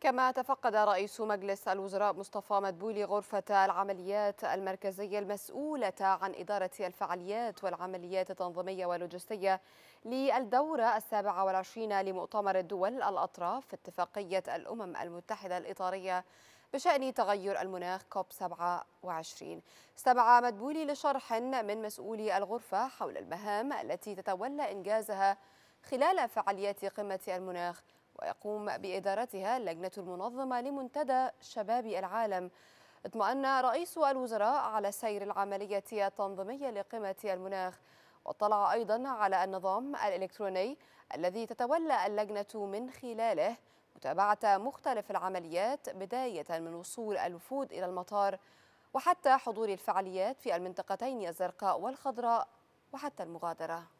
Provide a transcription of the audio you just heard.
كما تفقد رئيس مجلس الوزراء مصطفى مدبولي غرفة العمليات المركزية المسؤولة عن إدارة الفعاليات والعمليات التنظيمية واللوجستية للدورة السابعة والعشرين لمؤتمر الدول الأطراف في اتفاقية الأمم المتحدة الإطارية بشأن تغير المناخ كوب 27 استمع مدبولي لشرح من مسؤولي الغرفة حول المهام التي تتولى إنجازها خلال فعاليات قمة المناخ ويقوم بإدارتها اللجنة المنظمة لمنتدى شباب العالم اطمأن رئيس الوزراء على سير العملية التنظيمية لقمة المناخ واطلع أيضا على النظام الإلكتروني الذي تتولى اللجنة من خلاله متابعة مختلف العمليات بداية من وصول الوفود إلى المطار وحتى حضور الفعاليات في المنطقتين الزرقاء والخضراء وحتى المغادرة